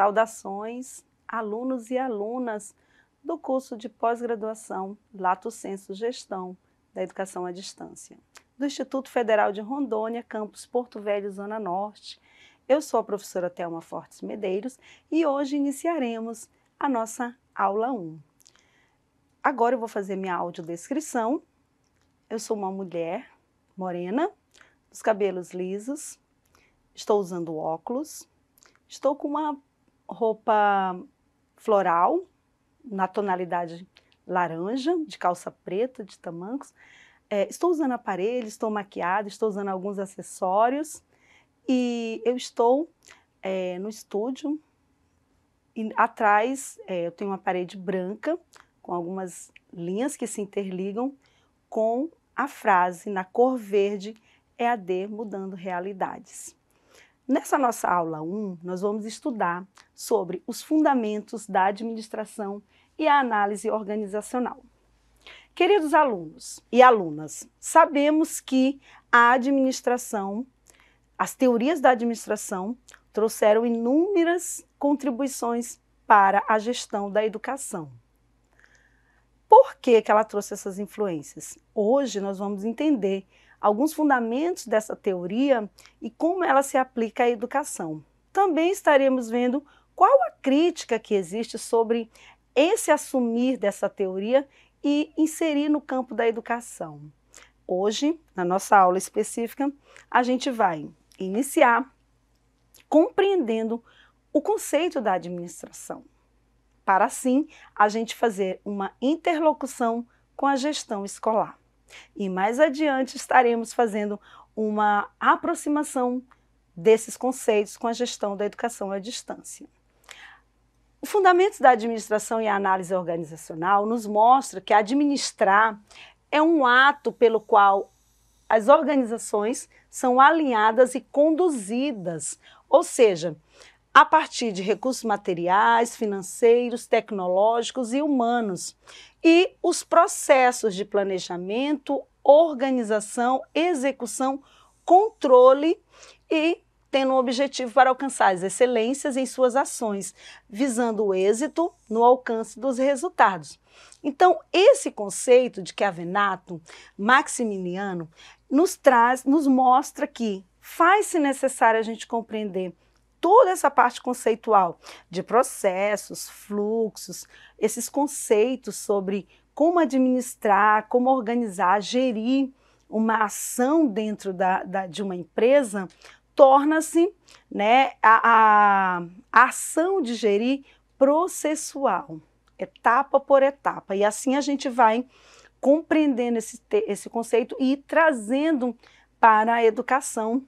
Saudações, alunos e alunas do curso de pós-graduação Lato Senso Gestão da Educação à Distância, do Instituto Federal de Rondônia, campus Porto Velho, Zona Norte. Eu sou a professora Thelma Fortes Medeiros e hoje iniciaremos a nossa aula 1. Agora eu vou fazer minha audiodescrição. Eu sou uma mulher morena, os cabelos lisos, estou usando óculos, estou com uma roupa floral, na tonalidade laranja, de calça preta, de tamancos. É, estou usando aparelho, estou maquiada, estou usando alguns acessórios e eu estou é, no estúdio. E atrás é, eu tenho uma parede branca com algumas linhas que se interligam com a frase na cor verde é D mudando realidades. Nessa nossa aula 1, nós vamos estudar sobre os fundamentos da administração e a análise organizacional. Queridos alunos e alunas, sabemos que a administração, as teorias da administração trouxeram inúmeras contribuições para a gestão da educação. Por que, que ela trouxe essas influências? Hoje nós vamos entender alguns fundamentos dessa teoria e como ela se aplica à educação. Também estaremos vendo qual a crítica que existe sobre esse assumir dessa teoria e inserir no campo da educação. Hoje, na nossa aula específica, a gente vai iniciar compreendendo o conceito da administração, para assim a gente fazer uma interlocução com a gestão escolar. E mais adiante estaremos fazendo uma aproximação desses conceitos com a gestão da educação à distância. O fundamento da administração e a análise organizacional nos mostra que administrar é um ato pelo qual as organizações são alinhadas e conduzidas, ou seja, a partir de recursos materiais, financeiros, tecnológicos e humanos, e os processos de planejamento, organização, execução, controle e tendo um objetivo para alcançar as excelências em suas ações, visando o êxito no alcance dos resultados. Então, esse conceito de que Venato Maximiliano, nos traz, nos mostra que faz-se necessário a gente compreender toda essa parte conceitual de processos, fluxos, esses conceitos sobre como administrar, como organizar, gerir uma ação dentro da, da de uma empresa, torna-se né, a, a ação de gerir processual, etapa por etapa. E assim a gente vai compreendendo esse, esse conceito e trazendo para a educação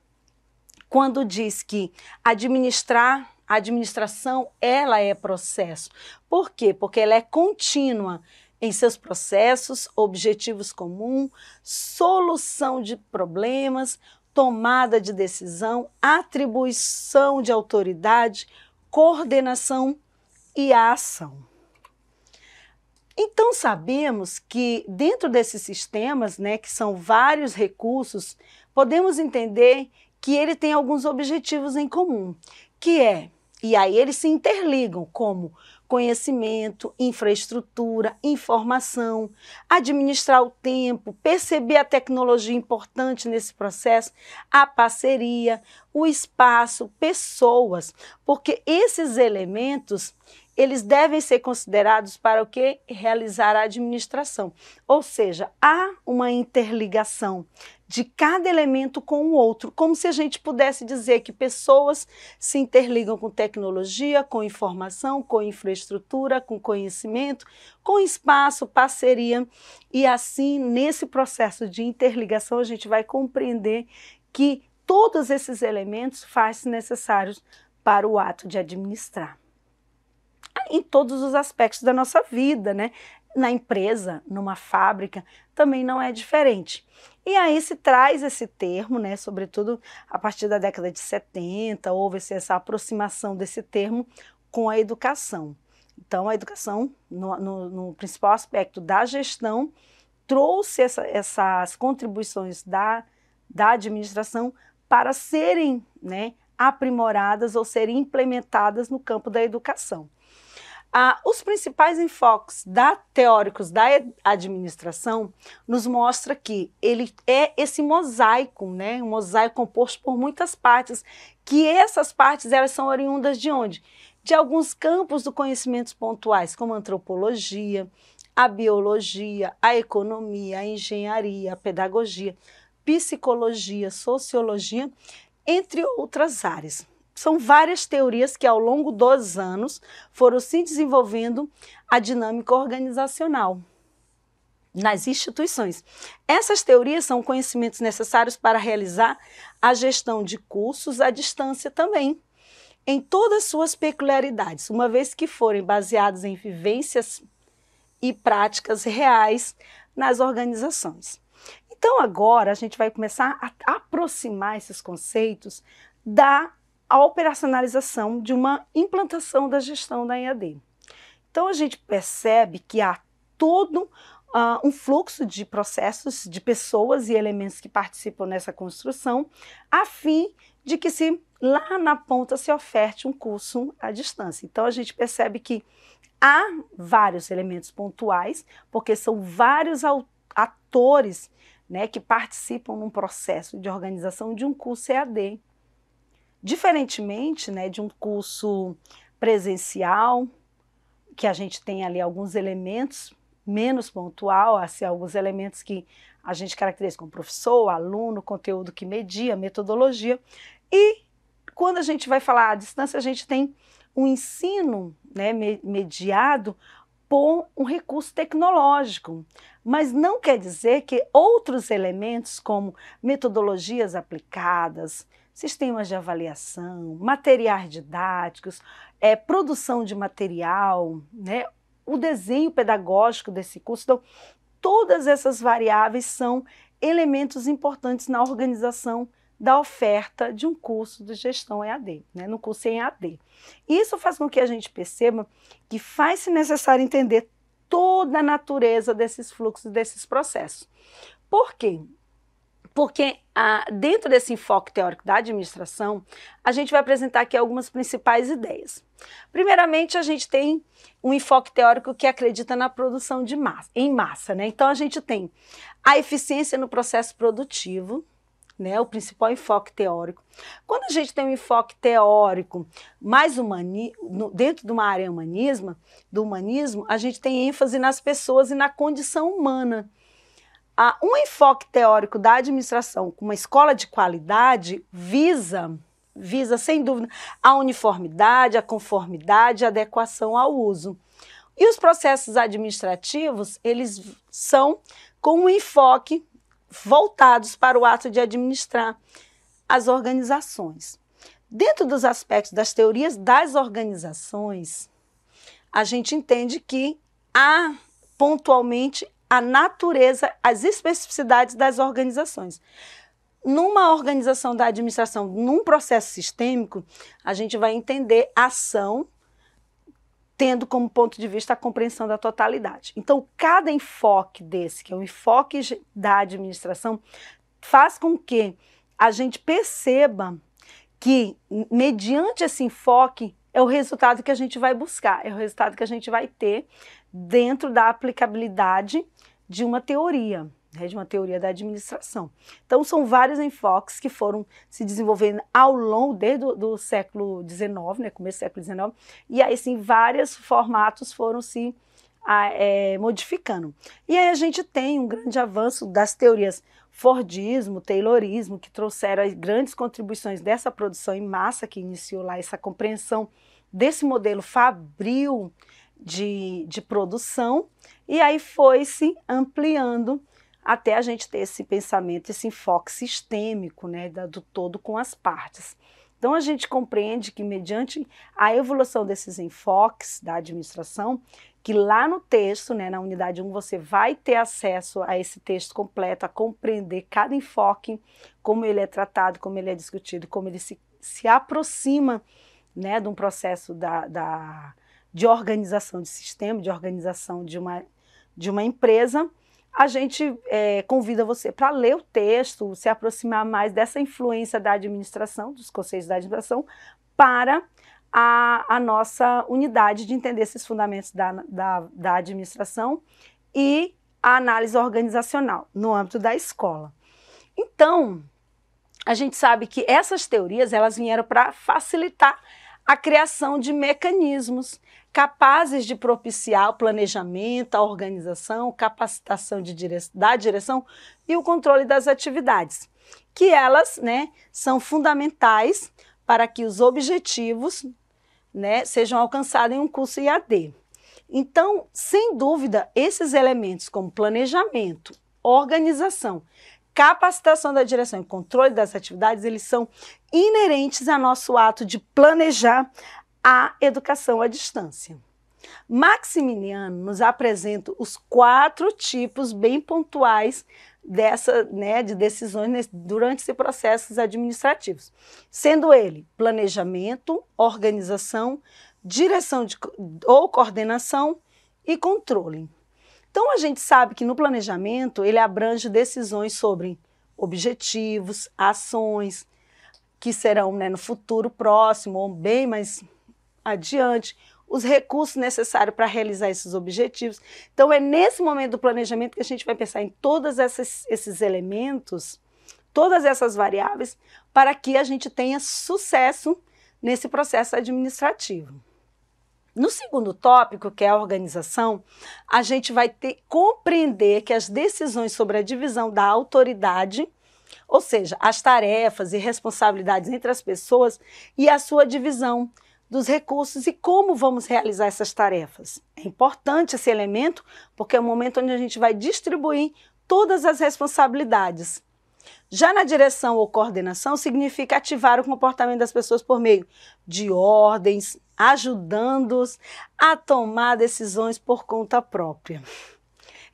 quando diz que administrar a administração ela é processo. Por quê? Porque ela é contínua em seus processos, objetivos comuns, solução de problemas, tomada de decisão, atribuição de autoridade, coordenação e ação. Então sabemos que dentro desses sistemas, né, que são vários recursos, podemos entender que ele tem alguns objetivos em comum, que é, e aí eles se interligam como conhecimento, infraestrutura, informação, administrar o tempo, perceber a tecnologia importante nesse processo, a parceria, o espaço, pessoas, porque esses elementos eles devem ser considerados para o que realizar a administração. Ou seja, há uma interligação de cada elemento com o outro, como se a gente pudesse dizer que pessoas se interligam com tecnologia, com informação, com infraestrutura, com conhecimento, com espaço, parceria, e assim, nesse processo de interligação, a gente vai compreender que todos esses elementos fazem necessários para o ato de administrar. Em todos os aspectos da nossa vida, né? Na empresa, numa fábrica, também não é diferente. E aí se traz esse termo, né, sobretudo a partir da década de 70, houve essa aproximação desse termo com a educação. Então, a educação, no, no, no principal aspecto da gestão, trouxe essa, essas contribuições da, da administração para serem né, aprimoradas ou serem implementadas no campo da educação. Ah, os principais enfoques da teóricos da administração nos mostra que ele é esse mosaico, né? um mosaico composto por muitas partes, que essas partes elas são oriundas de onde? De alguns campos do conhecimentos pontuais, como a antropologia, a biologia, a economia, a engenharia, a pedagogia, psicologia, sociologia, entre outras áreas são várias teorias que ao longo dos anos foram se desenvolvendo a dinâmica organizacional nas instituições. Essas teorias são conhecimentos necessários para realizar a gestão de cursos à distância também, em todas suas peculiaridades, uma vez que forem baseados em vivências e práticas reais nas organizações. Então agora a gente vai começar a aproximar esses conceitos da a operacionalização de uma implantação da gestão da EAD. Então a gente percebe que há todo Uh, um fluxo de processos, de pessoas e elementos que participam nessa construção, a fim de que se lá na ponta se oferte um curso à distância. Então a gente percebe que há vários elementos pontuais, porque são vários atores né, que participam num processo de organização de um curso EAD Diferentemente né, de um curso presencial, que a gente tem ali alguns elementos menos pontual, assim, alguns elementos que a gente caracteriza como professor, aluno, conteúdo que media, metodologia. E quando a gente vai falar à distância, a gente tem um ensino né, mediado por um recurso tecnológico, mas não quer dizer que outros elementos, como metodologias aplicadas, sistemas de avaliação, materiais didáticos, é, produção de material, né, o desenho pedagógico desse curso. Então, todas essas variáveis são elementos importantes na organização da oferta de um curso de gestão EAD, né, no curso em EAD. Isso faz com que a gente perceba que faz-se necessário entender toda a natureza desses fluxos, desses processos. Por quê? Porque dentro desse enfoque teórico da administração, a gente vai apresentar aqui algumas principais ideias. Primeiramente, a gente tem um enfoque teórico que acredita na produção de massa, em massa, né? Então a gente tem a eficiência no processo produtivo, né, o principal enfoque teórico. Quando a gente tem um enfoque teórico mais humani dentro de uma área humanismo, do humanismo, a gente tem ênfase nas pessoas e na condição humana a, um enfoque teórico da administração com uma escola de qualidade visa, visa sem dúvida, a uniformidade, a conformidade, a adequação ao uso. E os processos administrativos, eles são com um enfoque voltados para o ato de administrar as organizações. Dentro dos aspectos das teorias das organizações, a gente entende que há pontualmente a natureza, as especificidades das organizações. Numa organização da administração, num processo sistêmico, a gente vai entender a ação tendo como ponto de vista a compreensão da totalidade. Então, cada enfoque desse, que é o enfoque da administração, faz com que a gente perceba que, mediante esse enfoque, é o resultado que a gente vai buscar, é o resultado que a gente vai ter dentro da aplicabilidade de uma teoria, né, de uma teoria da administração. Então, são vários enfoques que foram se desenvolvendo ao longo, desde o do século XIX, né, começo do século XIX, e aí sim, vários formatos foram se a, ah, é, modificando. E aí a gente tem um grande avanço das teorias Fordismo, Taylorismo, que trouxeram as grandes contribuições dessa produção em massa que iniciou lá essa compreensão desse modelo fabril de, de produção, e aí foi se ampliando até a gente ter esse pensamento, esse enfoque sistêmico né, do todo com as partes. Então, a gente compreende que, mediante a evolução desses enfoques da administração, que lá no texto, né, na unidade 1, você vai ter acesso a esse texto completo, a compreender cada enfoque, como ele é tratado, como ele é discutido, como ele se, se aproxima né, de um processo da, da, de organização de sistema, de organização de uma, de uma empresa a gente é, convida você para ler o texto, se aproximar mais dessa influência da administração, dos conceitos da administração, para a, a nossa unidade de entender esses fundamentos da, da, da administração e a análise organizacional no âmbito da escola. Então, a gente sabe que essas teorias elas vieram para facilitar a criação de mecanismos capazes de propiciar o planejamento, a organização, capacitação de dire... da direção e o controle das atividades, que elas né, são fundamentais para que os objetivos né, sejam alcançados em um curso IAD. Então, sem dúvida, esses elementos como planejamento, organização, capacitação da direção e controle das atividades, eles são inerentes ao nosso ato de planejar a educação à distância. Maximiliano nos apresenta os quatro tipos bem pontuais dessa, né, de decisões durante esses processos administrativos, sendo ele planejamento, organização, direção de, ou coordenação e controle. Então a gente sabe que no planejamento ele abrange decisões sobre objetivos, ações que serão né, no futuro próximo ou bem mais adiante, os recursos necessários para realizar esses objetivos. Então, é nesse momento do planejamento que a gente vai pensar em todos esses elementos, todas essas variáveis, para que a gente tenha sucesso nesse processo administrativo. No segundo tópico, que é a organização, a gente vai ter, compreender que as decisões sobre a divisão da autoridade, ou seja, as tarefas e responsabilidades entre as pessoas e a sua divisão, dos recursos e como vamos realizar essas tarefas. É importante esse elemento porque é o momento onde a gente vai distribuir todas as responsabilidades. Já na direção ou coordenação, significa ativar o comportamento das pessoas por meio de ordens, ajudando-os a tomar decisões por conta própria.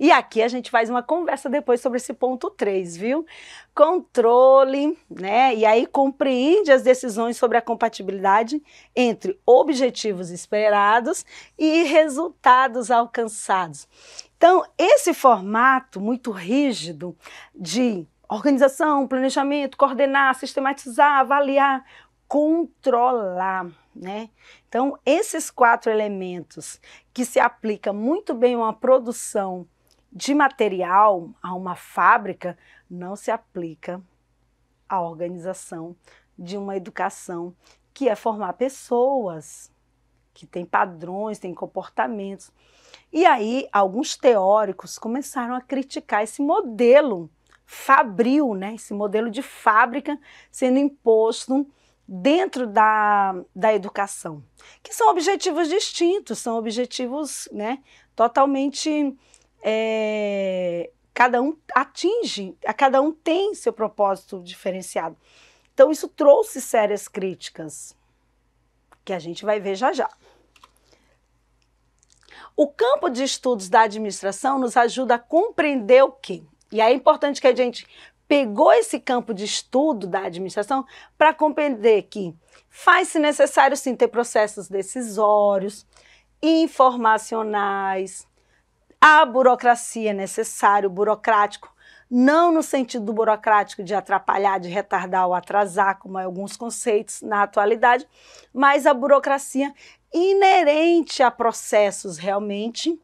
E aqui a gente faz uma conversa depois sobre esse ponto 3, viu? Controle, né? E aí compreende as decisões sobre a compatibilidade entre objetivos esperados e resultados alcançados. Então, esse formato muito rígido de organização, planejamento, coordenar, sistematizar, avaliar, controlar, né? Então, esses quatro elementos que se aplica muito bem a uma produção de material a uma fábrica não se aplica à organização de uma educação que é formar pessoas que têm padrões, têm comportamentos. E aí alguns teóricos começaram a criticar esse modelo fabril, né? esse modelo de fábrica sendo imposto dentro da, da educação, que são objetivos distintos, são objetivos né, totalmente é, cada um atinge, a cada um tem seu propósito diferenciado. Então isso trouxe sérias críticas que a gente vai ver já já. O campo de estudos da administração nos ajuda a compreender o que, e é importante que a gente pegou esse campo de estudo da administração para compreender que faz-se necessário sim ter processos decisórios, informacionais, a burocracia é necessário, burocrático, não no sentido burocrático de atrapalhar, de retardar ou atrasar, como é alguns conceitos na atualidade, mas a burocracia inerente a processos realmente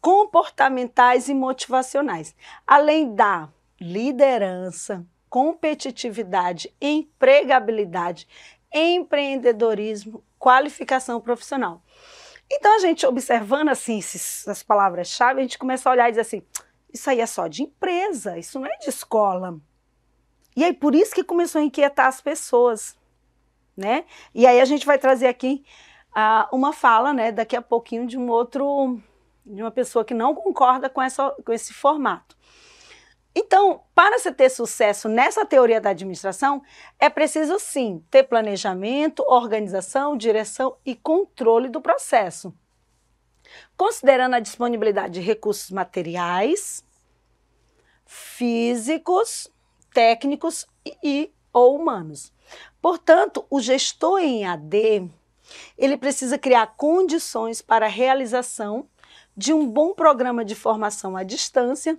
comportamentais e motivacionais, além da liderança, competitividade, empregabilidade, empreendedorismo, qualificação profissional. Então, a gente observando assim essas palavras-chave, a gente começa a olhar e dizer assim, isso aí é só de empresa, isso não é de escola. E aí, por isso que começou a inquietar as pessoas, né? E aí a gente vai trazer aqui ah, uma fala, né, daqui a pouquinho, de um outro, de uma pessoa que não concorda com, essa, com esse formato. Então, para se ter sucesso nessa teoria da administração, é preciso sim ter planejamento, organização, direção e controle do processo. Considerando a disponibilidade de recursos materiais, físicos, técnicos e, e ou humanos. Portanto, o gestor em AD, ele precisa criar condições para a realização de um bom programa de formação à distância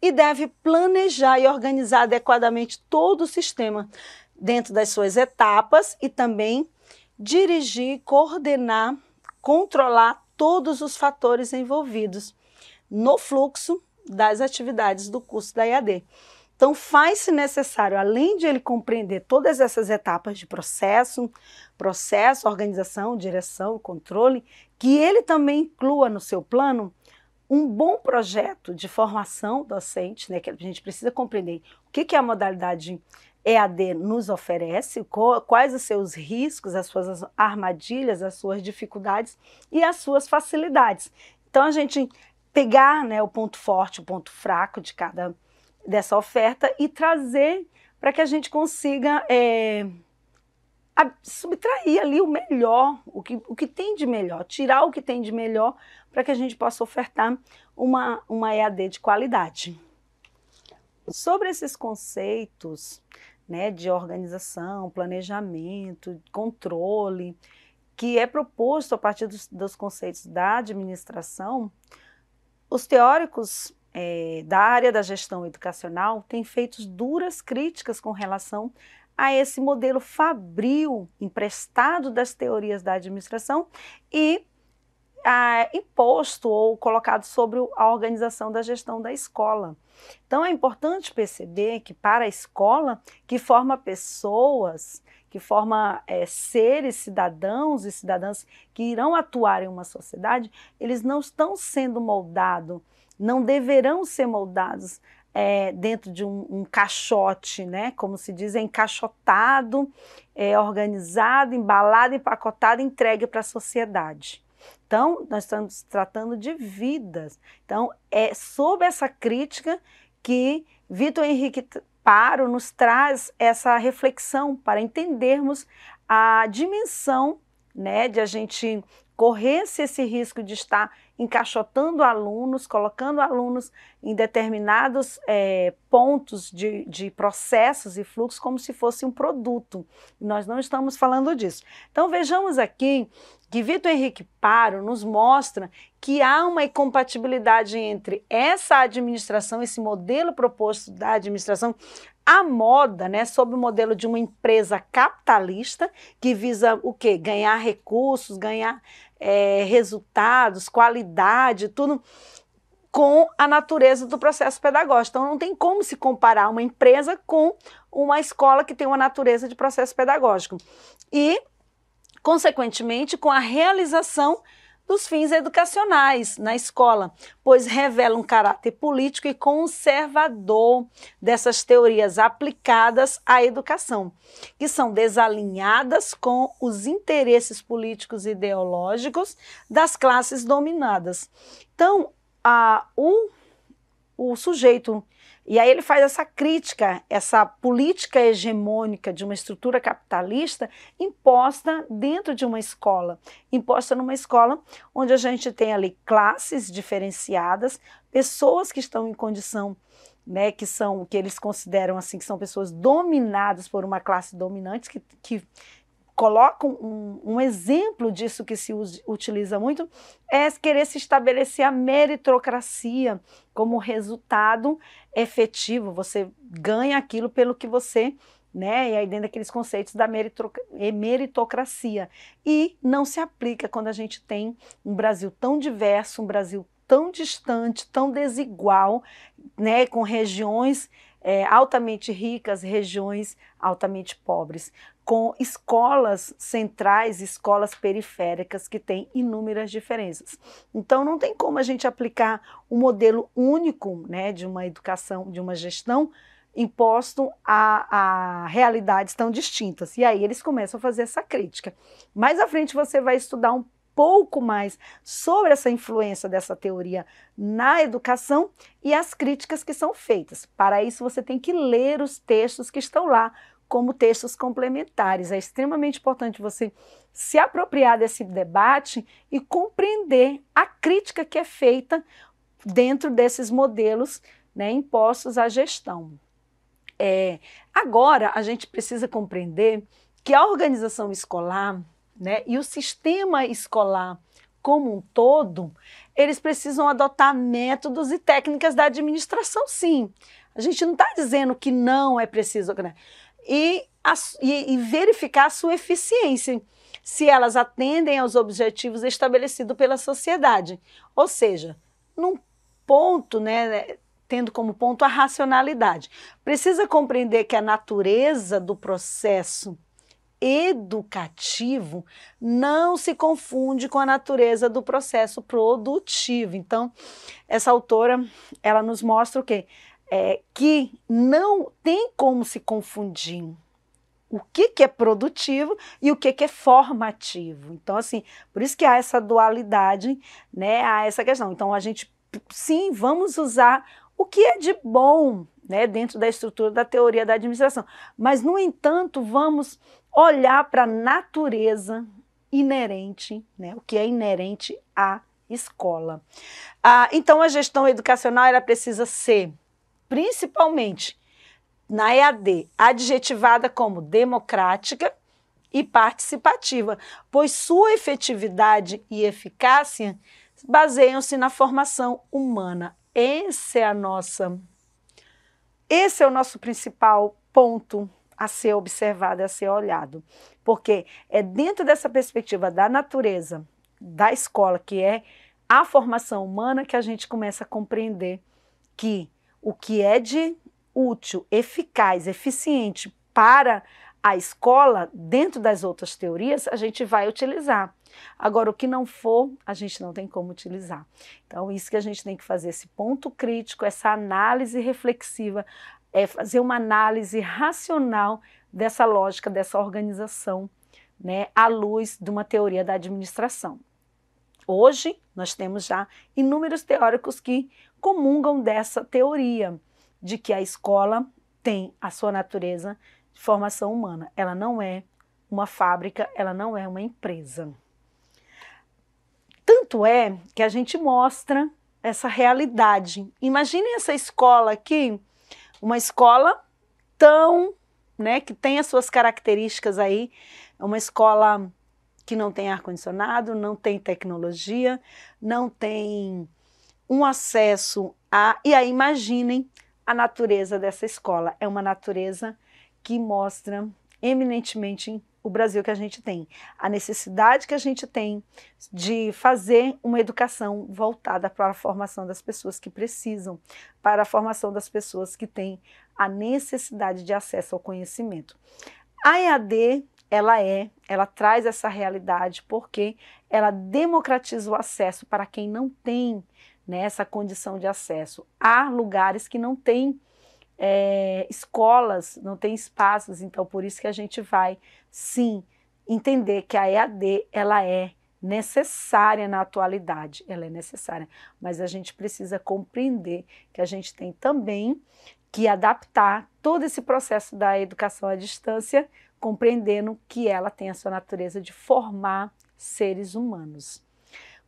e deve planejar e organizar adequadamente todo o sistema dentro das suas etapas e também dirigir, coordenar, controlar todos os fatores envolvidos no fluxo das atividades do curso da IAD. Então, faz-se necessário, além de ele compreender todas essas etapas de processo, processo, organização, direção, controle, que ele também inclua no seu plano um bom projeto de formação docente, né, que a gente precisa compreender o que, que a modalidade EAD nos oferece, quais os seus riscos, as suas armadilhas, as suas dificuldades e as suas facilidades. Então a gente pegar né, o ponto forte, o ponto fraco de cada dessa oferta e trazer para que a gente consiga é, a, subtrair ali o melhor, o que, o que tem de melhor, tirar o que tem de melhor para que a gente possa ofertar uma, uma EAD de qualidade. Sobre esses conceitos né, de organização, planejamento, controle, que é proposto a partir dos, dos conceitos da administração, os teóricos é, da área da gestão educacional têm feito duras críticas com relação a esse modelo fabril emprestado das teorias da administração e ah, imposto ou colocado sobre a organização da gestão da escola. Então é importante perceber que para a escola que forma pessoas, que forma é, seres, cidadãos e cidadãs que irão atuar em uma sociedade, eles não estão sendo moldados, não deverão ser moldados é, dentro de um, um, caixote, né? Como se diz, é encaixotado, é, organizado, embalado, empacotado, entregue para a sociedade. Então, nós estamos tratando de vidas. Então, é sob essa crítica que Vitor Henrique Paro nos traz essa reflexão para entendermos a dimensão né, de a gente correr esse risco de estar encaixotando alunos, colocando alunos em determinados é, pontos de, de, processos e fluxos como se fosse um produto. Nós não estamos falando disso. Então vejamos aqui que Vitor Henrique Paro nos mostra que há uma incompatibilidade entre essa administração, esse modelo proposto da administração, a moda, né, sob o modelo de uma empresa capitalista que visa o quê? Ganhar recursos, ganhar é, resultados, qualidade, tudo com a natureza do processo pedagógico. Então, não tem como se comparar uma empresa com uma escola que tem uma natureza de processo pedagógico. E, consequentemente, com a realização dos fins educacionais na escola, pois revela um caráter político e conservador dessas teorias aplicadas à educação, que são desalinhadas com os interesses políticos e ideológicos das classes dominadas. Então, a, o, o sujeito e aí ele faz essa crítica, essa política hegemônica de uma estrutura capitalista imposta dentro de uma escola, imposta numa escola onde a gente tem ali classes diferenciadas, pessoas que estão em condição né, que são que eles consideram assim que são pessoas dominadas por uma classe dominante que, que colocam um, um, exemplo disso que se utiliza muito, é querer se estabelecer a meritocracia como resultado efetivo. Você ganha aquilo pelo que você. Né? E aí, dentro daqueles conceitos da meritocracia. E não se aplica quando a gente tem um Brasil tão diverso, um Brasil tão distante, tão desigual, né, com regiões é, altamente ricas, regiões altamente pobres, com escolas centrais, escolas periféricas que têm inúmeras diferenças. Então não tem como a gente aplicar um modelo único né, de uma educação, de uma gestão imposto a, a, realidades tão distintas. E aí eles começam a fazer essa crítica. Mais à frente você vai estudar um pouco mais sobre essa influência dessa teoria na educação e as críticas que são feitas. Para isso, você tem que ler os textos que estão lá como textos complementares. É extremamente importante você se apropriar desse debate e compreender a crítica que é feita dentro desses modelos né, impostos à gestão. É, agora, a gente precisa compreender que a organização escolar né? E o sistema escolar como um todo, eles precisam adotar métodos e técnicas da administração, sim. A gente não está dizendo que não é preciso. Né? E, a, e, e verificar a sua eficiência, se elas atendem aos objetivos estabelecidos pela sociedade. Ou seja, num ponto, né, né tendo como ponto a racionalidade. Precisa compreender que a natureza do processo educativo não se confunde com a natureza do processo produtivo. Então, essa autora, ela nos mostra o quê? É, que não tem como se confundir o que, que é produtivo e o que, que é formativo. Então, assim, por isso que há essa dualidade, né, há essa questão. Então, a gente, sim, vamos usar o que é de bom né, dentro da estrutura da teoria da administração. Mas, no entanto, vamos olhar para a natureza inerente, né, o que é inerente à escola. Ah, então, a gestão educacional era precisa ser, principalmente na EAD, adjetivada como democrática e participativa, pois sua efetividade e eficácia baseiam-se na formação humana. Esse é a nossa esse é o nosso principal ponto a ser observado, a ser olhado. Porque é dentro dessa perspectiva da natureza, da escola, que é a formação humana, que a gente começa a compreender que o que é de útil, eficaz, eficiente para a escola, dentro das outras teorias, a gente vai utilizar. Agora, o que não for, a gente não tem como utilizar. Então, isso que a gente tem que fazer, esse ponto crítico, essa análise reflexiva é fazer uma análise racional dessa lógica, dessa organização, né, à luz de uma teoria da administração. Hoje, nós temos já inúmeros teóricos que comungam dessa teoria de que a escola tem a sua natureza de formação humana. Ela não é uma fábrica, ela não é uma empresa. Tanto é que a gente mostra essa realidade. Imaginem essa escola aqui, uma escola tão, né, que tem as suas características aí, é uma escola que não tem ar-condicionado, não tem tecnologia, não tem um acesso a. E aí, imaginem a natureza dessa escola. É uma natureza que mostra eminentemente o Brasil que a gente tem, a necessidade que a gente tem de fazer uma educação voltada para a formação das pessoas que precisam, para a formação das pessoas que têm a necessidade de acesso ao conhecimento. A EAD, ela é, ela traz essa realidade porque ela democratiza o acesso para quem não tem nessa né, essa condição de acesso. Há lugares que não têm é, escolas, não tem espaços, então por isso que a gente vai, sim, entender que a EAD ela é necessária na atualidade, ela é necessária, mas a gente precisa compreender que a gente tem também que adaptar todo esse processo da educação à distância, compreendendo que ela tem a sua natureza de formar seres humanos.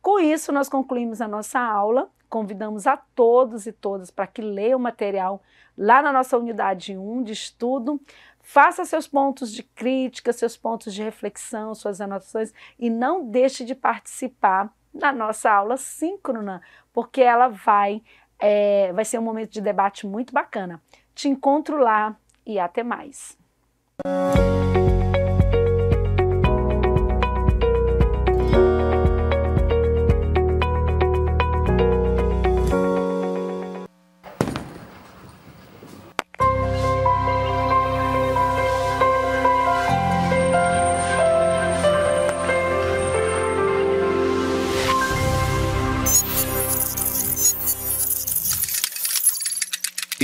Com isso, nós concluímos a nossa aula Convidamos a todos e todas para que leiam o material lá na nossa unidade 1 de estudo. Faça seus pontos de crítica, seus pontos de reflexão, suas anotações e não deixe de participar da nossa aula síncrona, porque ela vai, é, vai ser um momento de debate muito bacana. Te encontro lá e até mais.